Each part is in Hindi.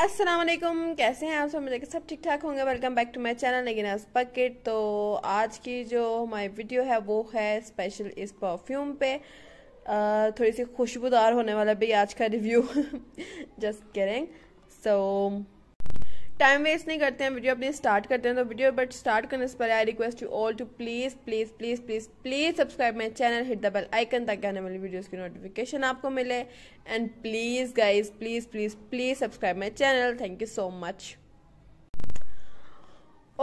असलम कैसे हैं आप सब मुझे सब ठीक ठाक होंगे welcome back to my channel लेकिन अस पकेट तो आज की जो हमारी वीडियो है वो है स्पेशल इस परफ्यूम पे आ, थोड़ी सी खुशबूदार होने वाला भी आज का रिव्यू जस्ट करें सो so, टाइम वेस्ट नहीं करते हैं वीडियो अपनी स्टार्ट करते हैं तो वीडियो बट स्टार्ट करने से पहले I request you all to please please please please please subscribe my channel hit the bell icon ताकि आने वाली वीडियोस की नोटिफिकेशन आपको मिले and please guys please please please subscribe my channel thank you so much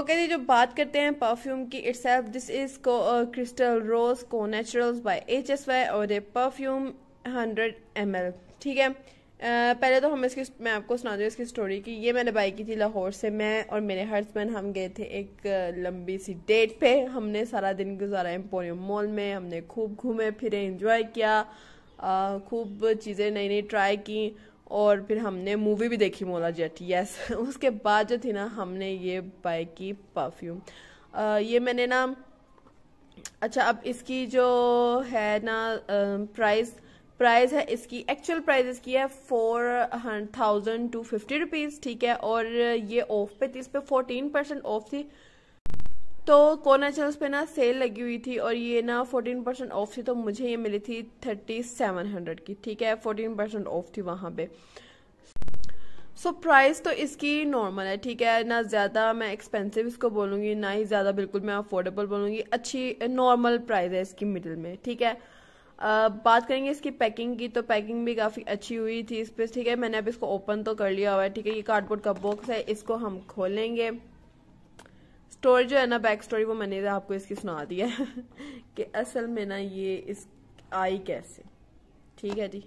okay जी जो बात करते हैं परफ्यूम की इट्स दिस इज को क्रिस्टल रोज को Naturals by H S Y और a perfume hundred M L ठीक है पहले तो हम इसकी मैं आपको सुना दूँ इसकी स्टोरी कि ये मैंने बाई की थी लाहौर से मैं और मेरे हस्बैंड हम गए थे एक लंबी सी डेट पे हमने सारा दिन गुजारा एम्पोरियम मॉल में हमने खूब घूमे फिरे इंजॉय किया खूब चीज़ें नई नई ट्राई की और फिर हमने मूवी भी देखी मोला जेट यस उसके बाद जो थी ना हमने ये बाई की परफ्यूम ये मैंने ना अच्छा अब इसकी जो है ना प्राइस प्राइस है इसकी एक्चुअल प्राइस इसकी है four thousand two fifty rupees ठीक है और ये ऑफ पे थी इस पर फोर्टीन परसेंट ऑफ थी तो कोना चैनल्स पे ना सेल लगी हुई थी और ये ना फोर्टीन परसेंट ऑफ थी तो मुझे ये मिली थी थर्टी सेवन हंड्रेड की ठीक है फोर्टीन परसेंट ऑफ थी वहाँ पे सो so, प्राइस तो इसकी नॉर्मल है ठीक है ना ज़्यादा मैं एक्सपेंसिव इसको बोलूँगी ना ही ज़्यादा बिल्कुल मैं अफोर्डेबल बोलूँगी अच्छी नॉर्मल प्राइस है इसकी मिडिल में ठीक है Uh, बात करेंगे इसकी पैकिंग की तो पैकिंग भी काफ़ी अच्छी हुई थी इस पर ठीक है मैंने अब इसको ओपन तो कर लिया हुआ है ठीक है ये कार्डबोर्ड का बॉक्स है इसको हम खोलेंगे स्टोरी जो है ना बैक स्टोरी वो मैंने आपको इसकी सुना दी है कि असल में ना ये इस आई कैसे ठीक है जी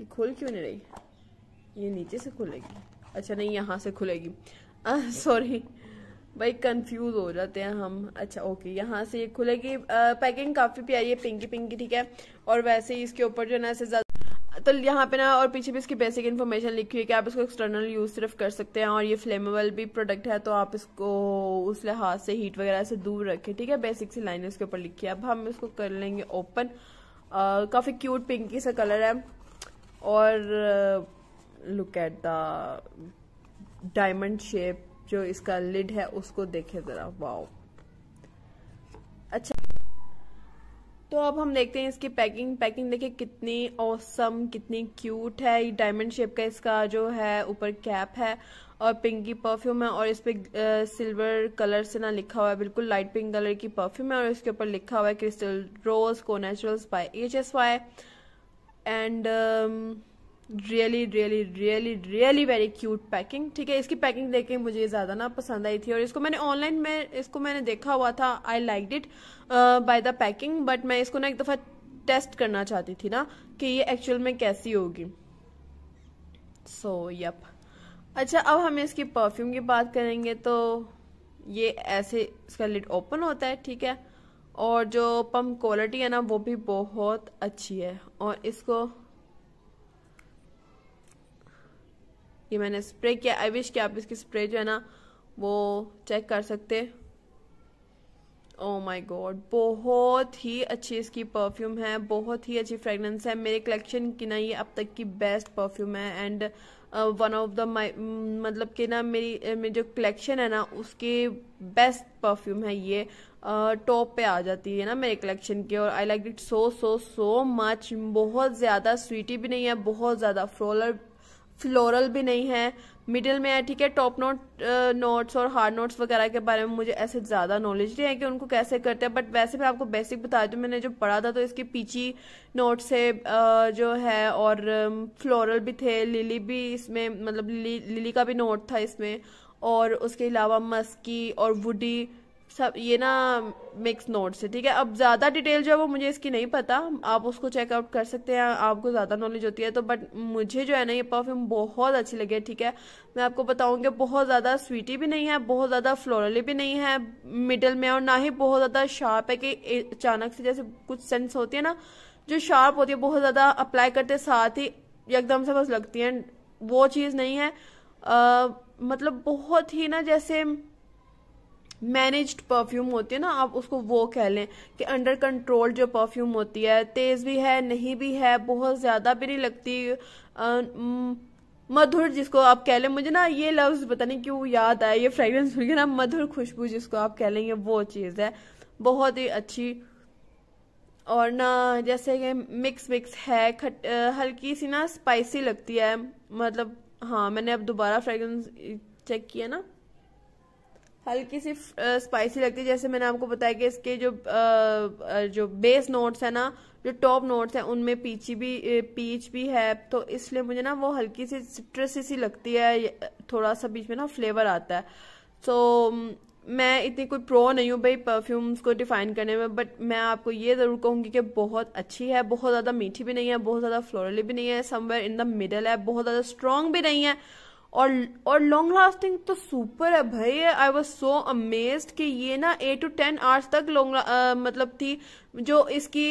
ये खुल क्यों नहीं रही ये नीचे से खुलेगी अच्छा नहीं यहाँ से खुलेगी सॉरी भाई कंफ्यूज हो जाते हैं हम अच्छा ओके यहाँ से ये खुलेगी पैकिंग काफ़ी प्यारी है पिंकी पिंकी ठीक है और वैसे ही इसके ऊपर जो है ना ऐसे तो यहाँ पे ना और पीछे भी इसकी बेसिक इन्फॉर्मेशन लिखी हुई है कि आप इसको एक्सटर्नल यूज सिर्फ कर सकते हैं और ये फ्लेमेबल भी प्रोडक्ट है तो आप इसको उस लिहाज से हीट वगैरह से दूर रखें ठीक है बेसिक सी लाइन इसके ऊपर लिखी है अब हम इसको कर लेंगे ओपन काफ़ी क्यूट पिंकी सा कलर है और look at the diamond shape जो इसका लिड है उसको देखें जरा वाओ अच्छा तो अब हम देखते हैं इसकी पैकिंग पैकिंग देखिए कितनी औसम कितनी क्यूट है ये डायमंड शेप का इसका जो है ऊपर कैप है और पिंकी परफ्यूम है और इस पे सिल्वर कलर से ना लिखा हुआ है बिल्कुल लाइट पिंक कलर की परफ्यूम है और इसके ऊपर लिखा हुआ है क्रिस्टल रोज को Naturals by H S Y and really really really really very cute packing ठीक है इसकी पैकिंग देख के मुझे ज़्यादा ना पसंद आई थी और इसको मैंने ऑनलाइन में इसको मैंने देखा हुआ था I like it by the packing but मैं इसको ना एक दफ़ा टेस्ट करना चाहती थी ना कि ये एक्चुअल में कैसी होगी सो so, यप अच्छा अब हम इसकी परफ्यूम की बात करेंगे तो ये ऐसे इसका लिड ओपन होता है ठीक है और जो पम्प क्वालिटी है ना वो भी बहुत अच्छी है और इसको कि मैंने स्प्रे किया आई विश कि आप इसकी स्प्रे जो है ना वो चेक कर सकते ओ माय गॉड बहुत ही अच्छी इसकी परफ्यूम है बहुत ही अच्छी फ्रेगनेंस है मेरे कलेक्शन की ना ये अब तक की बेस्ट परफ्यूम है and one of the my मतलब कि ना मेरी मेरी जो कलेक्शन है ना उसके बेस्ट परफ्यूम है ये टॉप uh, पे आ जाती है ना मेरे कलेक्शन के और I like it so so so much बहुत ज़्यादा स्वीटी भी नहीं है बहुत ज़्यादा फ्रोलर फ्लोरल भी नहीं है मिडिल में है ठीक है टॉप नोट नोट्स और हार्ड नोट्स वगैरह के बारे में मुझे ऐसे ज़्यादा नॉलेज नहीं है कि उनको कैसे करते हैं बट वैसे मैं आपको बेसिक बता दूँ मैंने जो पढ़ा था तो इसके पीछी नोट से जो है और फ्लोरल भी थे लिली भी इसमें मतलब लिली का भी नोट था इसमें और उसके अलावा मस्की और वुडी सब ये ना मिक्स नोट्स है ठीक है अब ज़्यादा डिटेल जो है वो मुझे इसकी नहीं पता आप उसको चेकआउट कर सकते हैं आपको ज़्यादा नॉलेज होती है तो बट मुझे जो है ना ये परफ्यूम बहुत अच्छी लगी है ठीक है मैं आपको बताऊँगी बहुत ज़्यादा स्वीटी भी नहीं है बहुत ज़्यादा फ्लोरली भी नहीं है मिडल में और ना ही बहुत ज़्यादा शार्प है कि अचानक से जैसे कुछ सेंस होती है ना जो शार्प होती है बहुत ज़्यादा अप्लाई करते साथ ही एकदम से बस लगती है वो चीज़ नहीं है आ, मतलब बहुत ही ना जैसे मैनेज्ड परफ्यूम होती है ना आप उसको वो कह लें कि अंडर कंट्रोल जो परफ्यूम होती है तेज़ भी है नहीं भी है बहुत ज़्यादा भी नहीं लगती आ, मधुर जिसको आप कह लें मुझे ना ये लफ्ज़ पता नहीं क्यों याद आया ये फ्रेगरेंस मिल ना मधुर खुशबू जिसको आप कह लेंगे वो चीज़ है बहुत ही अच्छी और ना जैसे कि मिक्स मिक्स है खट हल्की सी ना स्पाइसी लगती है मतलब हाँ मैंने अब दोबारा फ्रेगरेंस चेक किया ना हल्की सी स्पाइसी लगती है जैसे मैंने आपको बताया कि इसके जो आ, जो बेस नोट्स है ना जो टॉप नोट्स हैं उनमें पीची भी पीच भी है तो इसलिए मुझे ना वो हल्की सी सिट्रस सी लगती है थोड़ा सा बीच में ना फ्लेवर आता है सो so, मैं इतनी कोई प्रो नहीं हूँ भाई परफ्यूम्स को डिफाइन करने में बट मैं आपको ये ज़रूर कहूंगी कि बहुत अच्छी है बहुत ज़्यादा मीठी भी नहीं है बहुत ज़्यादा फ्लोरली भी नहीं है समवेयर इन द मिडल है बहुत ज़्यादा स्ट्रॉन्ग भी नहीं है और और लॉन्ग लास्टिंग तो सुपर है भाई आई वॉज सो अमेज कि ये ना एट टू टेन आवर्स तक लॉन्ग मतलब थी जो इसकी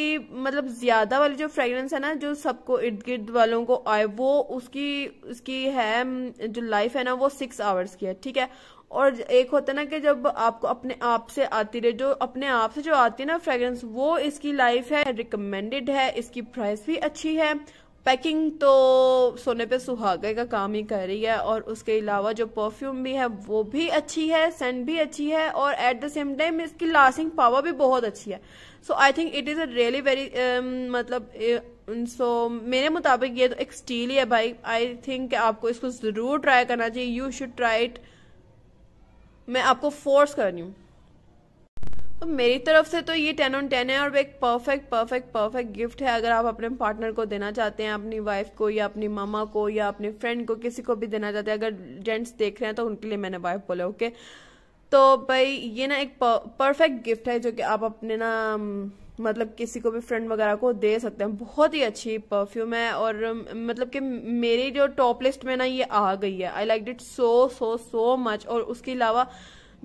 मतलब ज़्यादा वाली जो फ्रेगरेंस है ना जो सबको इर्द गिर्द वालों को आए वो उसकी उसकी है जो लाइफ है ना वो सिक्स आवर्स की है ठीक है और एक होता है ना कि जब आपको अपने आप से आती रहे जो अपने आप से जो आती है ना फ्रेगरेंस वो इसकी लाइफ है रिकमेंडेड है इसकी प्राइस भी अच्छी है पैकिंग तो सोने पे सुहागे का काम ही कर रही है और उसके अलावा जो परफ्यूम भी है वो भी अच्छी है सेंट भी अच्छी है और एट द सेम टाइम इसकी लास्टिंग पावर भी बहुत अच्छी है so I think it is a really very मतलब सो uh, so, मेरे मुताबिक ये तो एक स्टील ही है भाई आई थिंक आपको इसको ज़रूर ट्राई करना चाहिए यू शुड ट्राई इट मैं आपको फोर्स कर रही हूँ तो मेरी तरफ से तो ये टेन ऑन टेन है और एक परफेक्ट परफेक्ट परफेक्ट गिफ्ट है अगर आप अपने पार्टनर को देना चाहते हैं अपनी वाइफ को या अपनी मामा को या अपने फ्रेंड को किसी को भी देना चाहते हैं अगर जेंट्स देख रहे हैं तो उनके लिए मैंने वाइफ बोला ओके तो भाई ये ना एक परफेक्ट गिफ्ट है जो कि आप अपने ना मतलब किसी को भी फ्रेंड वगैरह को दे सकते हैं बहुत ही अच्छी परफ्यूम है और मतलब कि मेरी जो टॉप लिस्ट में ना ये आ गई है आई लाइक डिट सो सो सो मच और उसके अलावा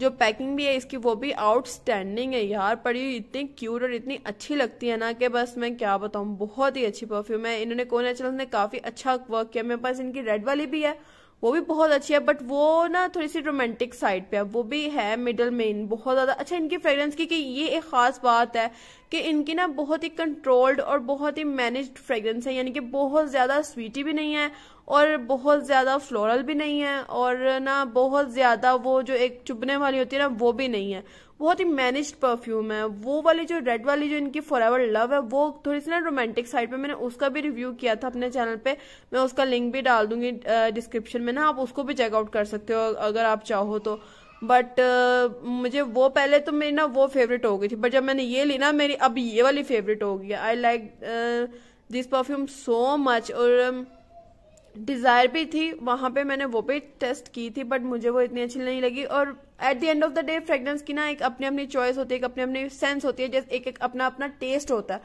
जो पैकिंग भी है इसकी वो भी आउटस्टैंडिंग है यार पर ये इतनी क्यूट और इतनी अच्छी लगती है ना कि बस मैं क्या बताऊँ बहुत ही अच्छी परफ्यूम है इन्होंने कोनेचुरल ने काफ़ी अच्छा वर्क किया मेरे पास इनकी रेड वाली भी है वो भी बहुत अच्छी है बट वो ना थोड़ी सी रोमांटिक साइड पे है वो भी है मिडल मेन बहुत ज़्यादा अच्छा इनकी फ्रेगरेंस की कि ये एक ख़ास बात है कि इनकी ना बहुत ही कंट्रोल्ड और बहुत ही मैनेज्ड फ्रेगरेंस है यानी कि बहुत ज़्यादा स्वीटी भी नहीं है और बहुत ज़्यादा फ्लोरल भी नहीं है और ना बहुत ज़्यादा वो जो एक चुभने वाली होती है ना वो भी नहीं है बहुत ही मैनेज परफ्यूम है वो वाली जो रेड वाली जो इनकी फॉर एवर लव है वो थोड़ी सी ना रोमांटिक साइड पे मैंने उसका भी रिव्यू किया था अपने चैनल पे मैं उसका लिंक भी डाल दूंगी डिस्क्रिप्शन में ना आप उसको भी चेकआउट कर सकते हो अगर आप चाहो तो बट uh, मुझे वो पहले तो मेरी ना वो फेवरेट हो गई थी बट जब मैंने ये ली ना मेरी अब ये वाली फेवरेट हो गई I like this perfume so much और डिज़ायर भी थी वहाँ पे मैंने वो भी टेस्ट की थी बट मुझे वो इतनी अच्छी नहीं लगी और at the end of the day fragrance की ना एक अपनी अपनी चॉइस होती है एक अपनी अपनी सेंस होती है जैसे एक एक अपना अपना टेस्ट होता है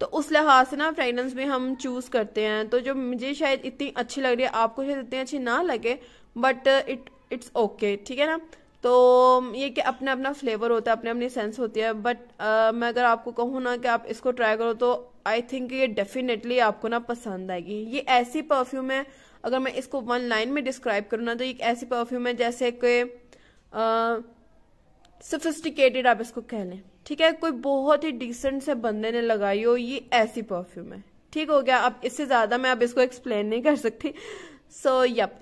तो उस लिहाज से ना फ्रेगरेंस भी हम चूज करते हैं तो जो मुझे शायद इतनी अच्छी लग रही है आपको शायद इतनी अच्छी ना लगे बट इट इट्स ओके ठीक है ना तो ये कि अपना अपना फ्लेवर होता है अपने अपनी सेंस होती है बट uh, मैं अगर आपको कहूँ ना कि आप इसको ट्राई करो तो आई थिंक ये डेफिनेटली आपको ना पसंद आएगी ये ऐसी परफ्यूम है अगर मैं इसको वन लाइन में डिस्क्राइब करूँ ना तो ये ऐसी परफ्यूम है जैसे कि सफिस्टिकेटेड आप इसको कह लें ठीक है कोई बहुत ही डिसेंट से बंदे ने लगाई हो ये ऐसी परफ्यूम है ठीक हो गया अब इससे ज़्यादा मैं अब इसको एक्सप्लेन नहीं कर सकती so yup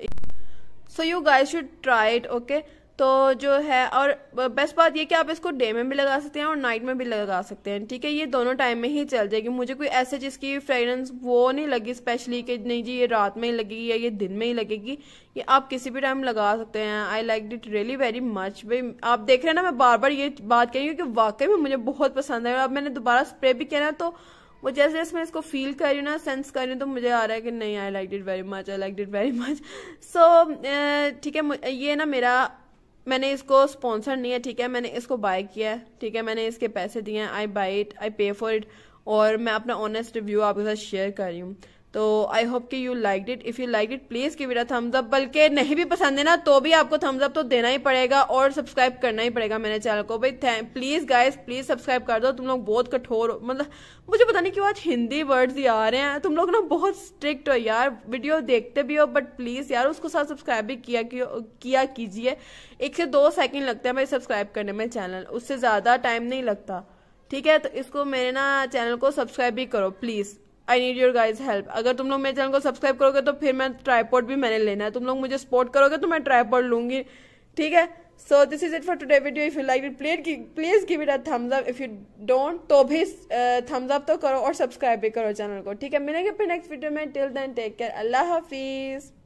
so you guys should try it okay तो जो है और बेस्ट बात ये कि आप इसको डे में भी लगा सकते हैं और नाइट में भी लगा सकते हैं ठीक है ये दोनों टाइम में ही चल जाएगी मुझे कोई ऐसे जिसकी फ्रेगरेंस वो नहीं लगी स्पेशली कि नहीं जी ये रात में ही लगेगी या ये दिन में ही लगेगी ये आप किसी भी टाइम लगा सकते हैं I liked it really very much भाई आप देख रहे हैं ना मैं बार बार ये बात रही हूँ क्योंकि वाकई में मुझे बहुत पसंद है और अब मैंने दोबारा स्प्रे भी किया ना तो वो जैसे जैसे मैं इसको फील कर रही हूँ ना सेंस कर रही हूँ तो मुझे आ रहा है कि नहीं I liked it very much I liked it very much so ठीक है ये ना मेरा मैंने इसको स्पॉन्सर नहीं है ठीक है मैंने इसको बाय किया है ठीक है मैंने इसके पैसे दिए हैं आई बाई इट आई पे फॉर इट और मैं अपना ऑनेस्ट रिव्यू आपके साथ शेयर कर रही हूँ तो आई होप कि you like it if you like it please की इट थम्स अप बल्कि नहीं भी पसंद है ना तो भी आपको थम्स अप तो देना ही पड़ेगा और सब्सक्राइब करना ही पड़ेगा मेरे चैनल को भाई प्लीज़ गाइस प्लीज़ सब्सक्राइब कर दो तुम लोग बहुत कठोर मतलब मुझे पता नहीं क्यों आज हिंदी वर्ड्स ही आ रहे हैं तुम लोग ना बहुत स्ट्रिक्ट हो यार वीडियो देखते भी हो बट प्लीज़ यार उसको साथ सब्सक्राइब भी किया किया कीजिए एक से दो सेकेंड लगते हैं भाई सब्सक्राइब करने में चैनल उससे ज़्यादा टाइम नहीं लगता ठीक है तो इसको मेरे ना चैनल को सब्सक्राइब भी करो please I need your guys help अगर तुम लोग मेरे चैनल को सब्सक्राइब करोगे तो फिर मैं ट्राईपोर्ट भी मैंने लेना है तुम लोग मुझे सपोर्ट करोगे तो मैं ट्राईपोर्ट लूंगी ठीक है so this is it for today video if you like it plate please give it a thumbs up if you don't तो भी थम्स uh, अप तो करो और सब्सक्राइब भी करो चैनल को ठीक है मिलेंगे फिर नेक्स्ट वीडियो में टिल देन टेक केयर अल्लाह हाफिज़